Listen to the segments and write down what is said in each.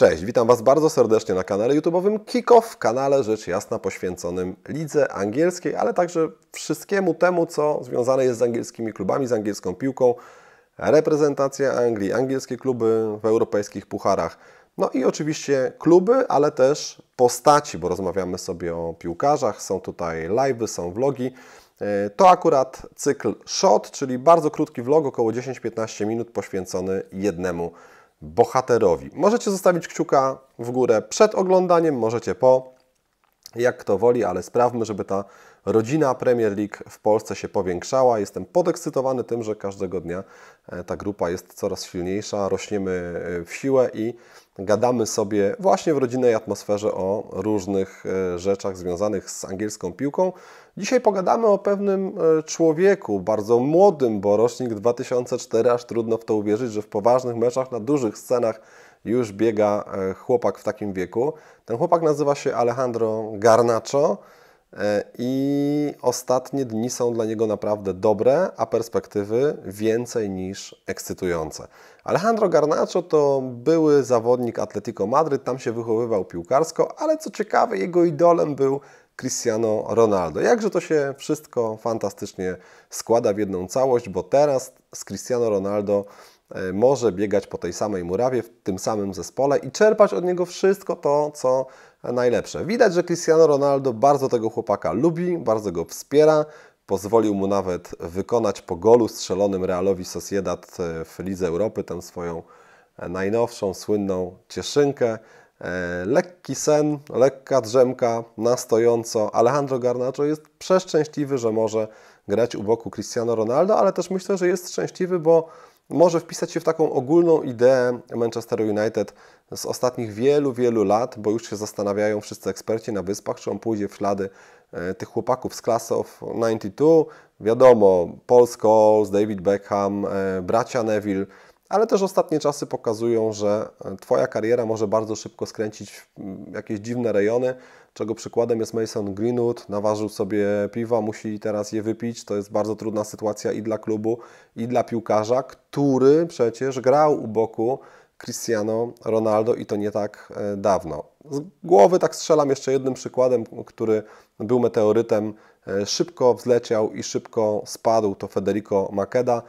Cześć, witam Was bardzo serdecznie na kanale YouTube'owym Kikow, kanale rzecz jasna poświęconym lidze angielskiej, ale także wszystkiemu temu, co związane jest z angielskimi klubami, z angielską piłką, reprezentacja Anglii, angielskie kluby w europejskich pucharach. No i oczywiście kluby, ale też postaci, bo rozmawiamy sobie o piłkarzach, są tutaj live'y, są vlogi. E, to akurat cykl shot, czyli bardzo krótki vlog, około 10-15 minut poświęcony jednemu bohaterowi. Możecie zostawić kciuka w górę przed oglądaniem, możecie po, jak kto woli, ale sprawmy, żeby ta rodzina Premier League w Polsce się powiększała. Jestem podekscytowany tym, że każdego dnia e, ta grupa jest coraz silniejsza, rośniemy e, w siłę i gadamy sobie właśnie w rodzinnej atmosferze o różnych e, rzeczach związanych z angielską piłką. Dzisiaj pogadamy o pewnym człowieku, bardzo młodym, bo rocznik 2004, aż trudno w to uwierzyć, że w poważnych meczach, na dużych scenach już biega chłopak w takim wieku. Ten chłopak nazywa się Alejandro Garnacho. E, I ostatnie dni są dla niego naprawdę dobre, a perspektywy więcej niż ekscytujące. Alejandro Garnacho to były zawodnik Atletico Madryt, tam się wychowywał piłkarsko, ale co ciekawe, jego idolem był Cristiano Ronaldo. Jakże to się wszystko fantastycznie składa w jedną całość, bo teraz z Cristiano Ronaldo e, może biegać po tej samej murawie w tym samym zespole i czerpać od niego wszystko to, co najlepsze. Widać, że Cristiano Ronaldo bardzo tego chłopaka lubi, bardzo go wspiera. Pozwolił mu nawet wykonać po golu strzelonym Realowi Sociedad e, w Lidze Europy, tę swoją e, najnowszą, słynną cieszynkę. E, lekki sen, lekka drzemka, nastojąco. Alejandro Garnacho jest przeszczęśliwy, że może grać u boku Cristiano Ronaldo, ale też myślę, że jest szczęśliwy, bo może wpisać się w taką ogólną ideę Manchester United z ostatnich wielu, wielu lat, bo już się zastanawiają wszyscy eksperci na wyspach, czy on pójdzie w ślady e, tych chłopaków z Class of 92. Wiadomo, Paul Scholes, David Beckham, e, bracia Neville, ale też ostatnie czasy pokazują, że e, Twoja kariera może bardzo szybko skręcić w mm, jakieś dziwne rejony, czego przykładem jest Mason Greenwood. Naważył sobie piwa, musi teraz je wypić. To jest bardzo trudna sytuacja i dla klubu, i dla piłkarza, który przecież grał u boku Cristiano Ronaldo i to nie tak e, dawno. Z głowy tak strzelam jeszcze jednym przykładem, który był meteorytem, e, szybko wzleciał i szybko spadł, to Federico Makeda.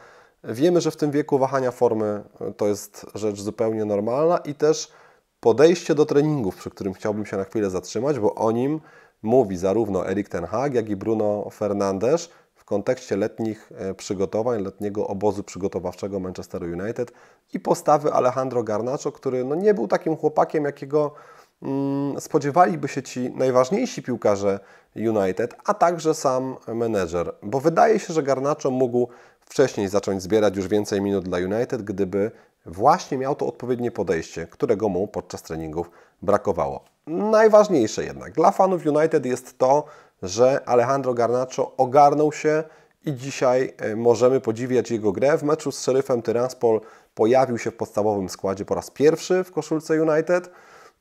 Wiemy, że w tym wieku wahania formy e, to jest rzecz zupełnie normalna i też podejście do treningów, przy którym chciałbym się na chwilę zatrzymać, bo o nim mówi zarówno Erik Ten Hag, jak i Bruno Fernandes w kontekście letnich e, przygotowań, letniego obozu przygotowawczego Manchesteru United i postawy Alejandro Garnacho, który no nie był takim chłopakiem, jakiego mm, spodziewaliby się ci najważniejsi piłkarze United, a także sam menedżer, bo wydaje się, że Garnacho mógł wcześniej zacząć zbierać już więcej minut dla United, gdyby właśnie miał to odpowiednie podejście, którego mu podczas treningów brakowało. Najważniejsze jednak dla fanów United jest to, że Alejandro Garnacho ogarnął się i dzisiaj e, możemy podziwiać jego grę. W meczu z szeryfem Tyranspol pojawił się w podstawowym składzie po raz pierwszy w koszulce United.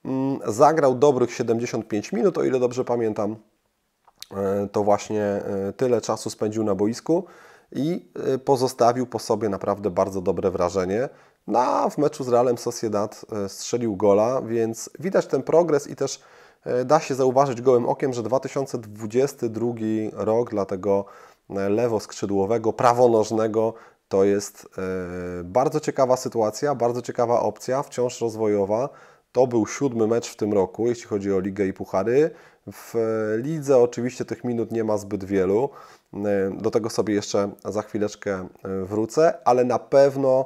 Mm, zagrał dobrych 75 minut, o ile dobrze pamiętam. E, to właśnie e, tyle czasu spędził na boisku i y, pozostawił po sobie naprawdę bardzo dobre wrażenie. No, w meczu z Realem Sociedad y, strzelił gola, więc widać ten progres i też y, da się zauważyć gołym okiem, że 2022 rok dla tego lewo skrzydłowego, prawonożnego to jest bardzo ciekawa sytuacja, bardzo ciekawa opcja, wciąż rozwojowa. To był siódmy mecz w tym roku, jeśli chodzi o ligę i puchary. W e, lidze oczywiście tych minut nie ma zbyt wielu. E, do tego sobie jeszcze za chwileczkę e, wrócę, ale na pewno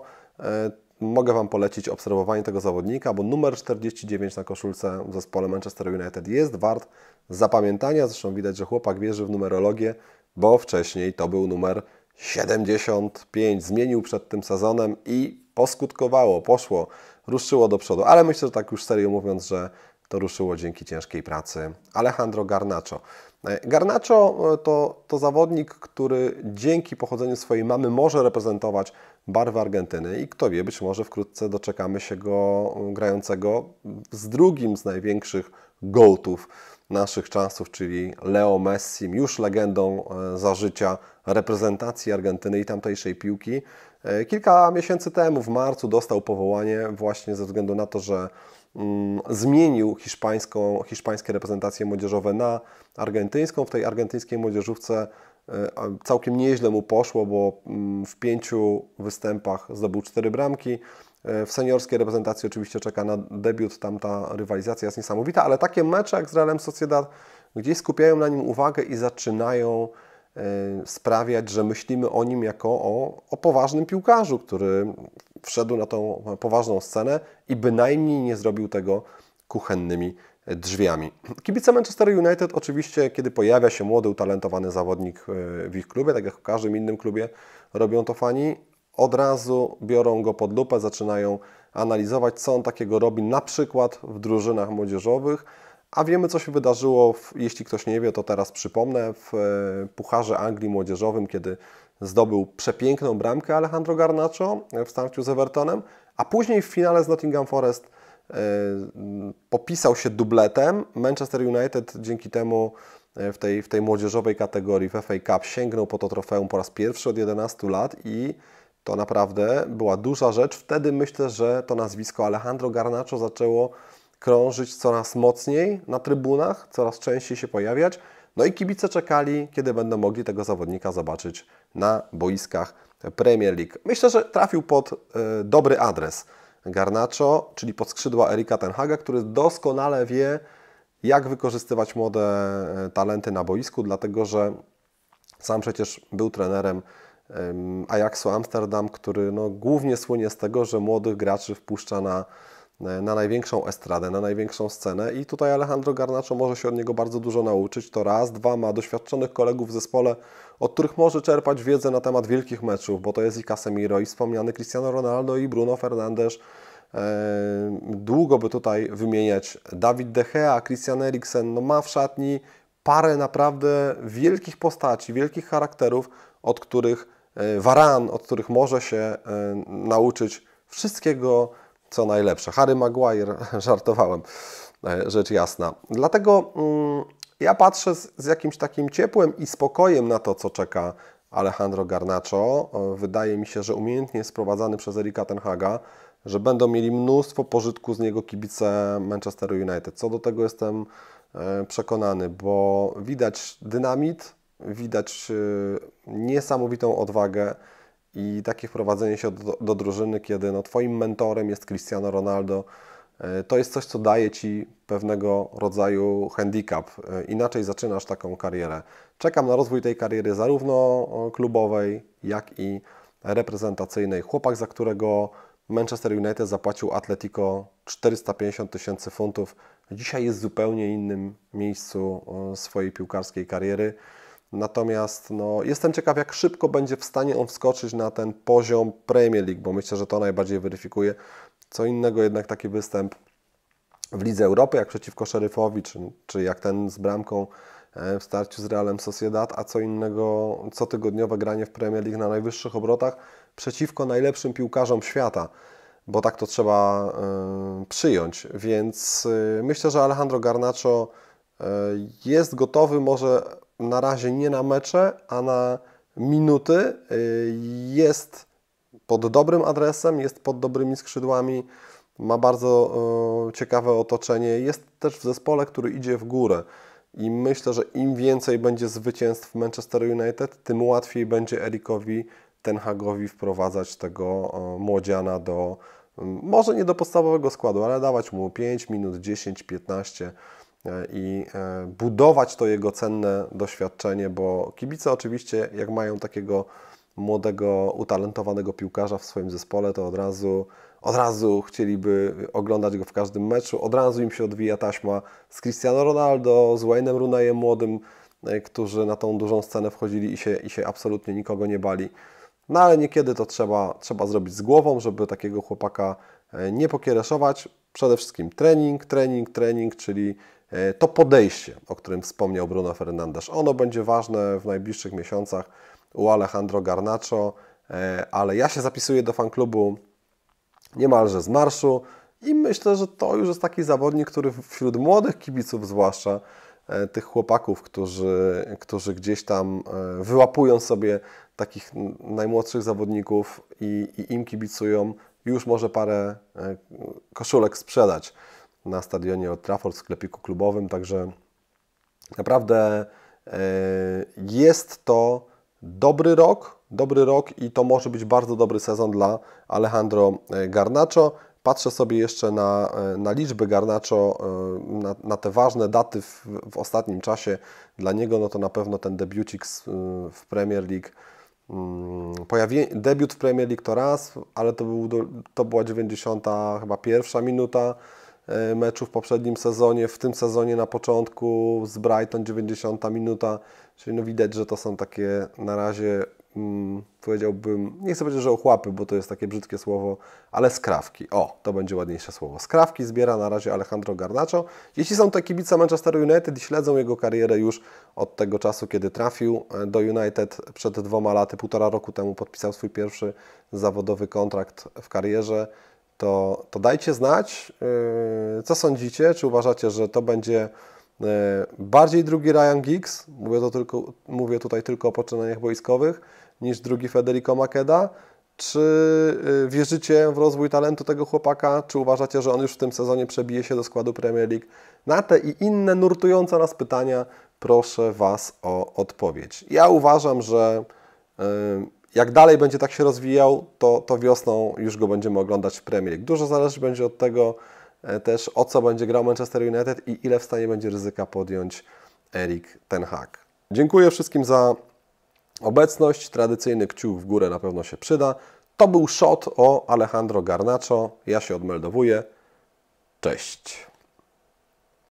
mogę Wam polecić obserwowanie tego zawodnika, bo numer 49 na koszulce w zespole Manchester United jest wart zapamiętania. Zresztą widać, że chłopak wierzy w numerologię, bo wcześniej to był numer 75. Zmienił przed tym sezonem i poskutkowało, poszło ruszyło do przodu. Ale myślę, że tak już serio mówiąc, że to ruszyło dzięki ciężkiej pracy Alejandro Garnacho. E, Garnacho e, to, to zawodnik, który dzięki pochodzeniu swojej mamy może reprezentować barwę Argentyny i kto wie, być może wkrótce doczekamy się go grającego z drugim z największych gołtów naszych czasów, czyli Leo Messi, już legendą e, za życia reprezentacji Argentyny i tamtejszej piłki. E, kilka miesięcy temu, w marcu, dostał powołanie właśnie ze względu na to, że mm, zmienił hiszpańską, hiszpańskie reprezentacje młodzieżowe na argentyńską. W tej argentyńskiej młodzieżówce e, całkiem nieźle mu poszło, bo mm, w pięciu występach zdobył cztery bramki, E, w seniorskiej reprezentacji oczywiście czeka na debiut, tam ta rywalizacja jest niesamowita, ale takie mecze jak z Realem Sociedad gdzieś skupiają na nim uwagę i zaczynają e, sprawiać, że myślimy o nim jako o, o poważnym piłkarzu, który wszedł na tą poważną scenę i bynajmniej nie zrobił tego kuchennymi drzwiami. Kibice Manchester United oczywiście, kiedy pojawia się młody, utalentowany zawodnik e, w ich klubie, tak jak w każdym innym klubie robią to fani, od razu biorą go pod lupę, zaczynają analizować, co on takiego robi, na przykład w drużynach młodzieżowych. A wiemy, co się wydarzyło, w, jeśli ktoś nie wie, to teraz przypomnę, w e, Pucharze Anglii Młodzieżowym, kiedy zdobył przepiękną bramkę Alejandro Garnacho w starciu z Evertonem, a później w finale z Nottingham Forest e, popisał się dubletem. Manchester United dzięki temu e, w tej, w tej młodzieżowej kategorii w FA Cup sięgnął po to trofeum po raz pierwszy od 11 lat i to naprawdę była duża rzecz. Wtedy myślę, że to nazwisko Alejandro Garnacho zaczęło krążyć coraz mocniej na trybunach, coraz częściej się pojawiać. No i kibice czekali, kiedy będą mogli tego zawodnika zobaczyć na boiskach Premier League. Myślę, że trafił pod y, dobry adres Garnacho, czyli pod skrzydła Erika Tenhaga, który doskonale wie, jak wykorzystywać młode e, talenty na boisku, dlatego że sam przecież był trenerem Ajaxu Amsterdam, który no, głównie słynie z tego, że młodych graczy wpuszcza na, na największą estradę, na największą scenę i tutaj Alejandro Garnacho może się od niego bardzo dużo nauczyć, to raz, dwa, ma doświadczonych kolegów w zespole, od których może czerpać wiedzę na temat wielkich meczów, bo to jest i Casemiro, i wspomniany Cristiano Ronaldo, i Bruno Fernandes, Długo by tutaj wymieniać Dawid De Gea, Christian Eriksen, no ma w szatni parę naprawdę wielkich postaci, wielkich charakterów, od których waran, e, od których może się e, nauczyć wszystkiego, co najlepsze. Harry Maguire, żartowałem, e, rzecz jasna. Dlatego mm, ja patrzę z, jakimś takim ciepłem i spokojem na to, co czeka Alejandro Garnacho. Wydaje mi się, że umiejętnie sprowadzany przez Erika Tenhaga, że będą mieli mnóstwo pożytku z niego kibice Manchester United. Co do tego jestem przekonany, bo widać dynamit, widać y, niesamowitą odwagę i takie wprowadzenie się do, do drużyny, kiedy no, Twoim mentorem jest Cristiano Ronaldo. Y, to jest coś, co daje Ci pewnego rodzaju handicap. Y, inaczej zaczynasz taką karierę. Czekam na rozwój tej kariery zarówno klubowej, jak i reprezentacyjnej. Chłopak, za którego Manchester United zapłacił Atletico 450 tysięcy funtów, dzisiaj jest w zupełnie innym miejscu swojej piłkarskiej kariery. Natomiast no, jestem ciekaw, jak szybko będzie w stanie on wskoczyć na ten poziom Premier League, bo myślę, że to najbardziej weryfikuje. Co innego jednak taki występ w Lidze Europy, jak przeciwko Szeryfowi, czy, czy jak ten z bramką e, w starciu z Realem Sociedad, a co innego cotygodniowe granie w Premier League na najwyższych obrotach przeciwko najlepszym piłkarzom świata, bo tak to trzeba y, przyjąć. Więc y, myślę, że Alejandro Garnacho y, jest gotowy może na razie nie na mecze, a na minuty y, jest pod dobrym adresem, jest pod dobrymi skrzydłami, ma bardzo y, ciekawe otoczenie, jest też w zespole, który idzie w górę. I myślę, że im więcej będzie zwycięstw Manchester United, tym łatwiej będzie Erikowi Hagowi wprowadzać tego y, młodziana do, może nie do podstawowego składu, ale dawać mu 5 minut, 10, 15 E, i e, budować to jego cenne doświadczenie, bo kibice oczywiście, jak mają takiego młodego, utalentowanego piłkarza w swoim zespole, to od razu, od razu chcieliby oglądać go w każdym meczu, od razu im się odwija taśma z Cristiano Ronaldo, z Wayne'em Rooneyem młodym, e, którzy na tą dużą scenę wchodzili i się, i się absolutnie nikogo nie bali. No ale niekiedy to trzeba, trzeba zrobić z głową, żeby takiego chłopaka nie pokiereszować. Przede wszystkim trening, trening, trening, czyli E, to podejście, o którym wspomniał Bruno Fernandes, ono będzie ważne w najbliższych miesiącach u Alejandro Garnacho, e, ale ja się zapisuję do fanklubu niemalże z marszu i myślę, że to już jest taki zawodnik, który wśród młodych kibiców zwłaszcza, e, tych chłopaków, którzy, którzy gdzieś tam wyłapują sobie takich najmłodszych zawodników i, i im kibicują, już może parę koszulek sprzedać na stadionie od Trafford w sklepiku klubowym, także naprawdę e, jest to dobry rok, dobry rok i to może być bardzo dobry sezon dla Alejandro e, Garnacho. Patrzę sobie jeszcze na, e, na liczby Garnacho, na, na te ważne daty w, w, ostatnim czasie dla niego, no to na pewno ten debiucik w Premier League mm, Pojawi... Debiut w Premier League to raz, ale to, był, to była 90 chyba pierwsza minuta. E, meczu w poprzednim sezonie, w tym sezonie na początku z Brighton 90 minuta, czyli no widać, że to są takie na razie mm, powiedziałbym, nie chcę powiedzieć, że ochłapy, bo to jest takie brzydkie słowo, ale skrawki. O, to będzie ładniejsze słowo. Skrawki zbiera na razie Alejandro Garnacho. Jeśli są to kibice Manchester United i śledzą jego karierę już od tego czasu, kiedy trafił e, do United przed dwoma laty, półtora roku temu podpisał swój pierwszy zawodowy kontrakt w karierze to, to dajcie znać, yy, co sądzicie, czy uważacie, że to będzie yy, bardziej drugi Ryan Giggs, mówię, to tylko, mówię tutaj tylko o poczynaniach wojskowych, niż drugi Federico Makeda, czy yy, wierzycie w rozwój talentu tego chłopaka? Czy uważacie, że on już w tym sezonie przebije się do składu Premier League? Na te i inne nurtujące nas pytania proszę Was o odpowiedź. Ja uważam, że jak dalej będzie tak się rozwijał, to, to wiosną już go będziemy oglądać w Premier League. Dużo zależy będzie od tego e, też, o co będzie grał Manchester United i ile w stanie będzie ryzyka podjąć Erik Ten Hag. Dziękuję wszystkim za obecność. Tradycyjny kciuk w górę na pewno się przyda. To był shot o Alejandro Garnacho. Ja się odmeldowuję. Cześć.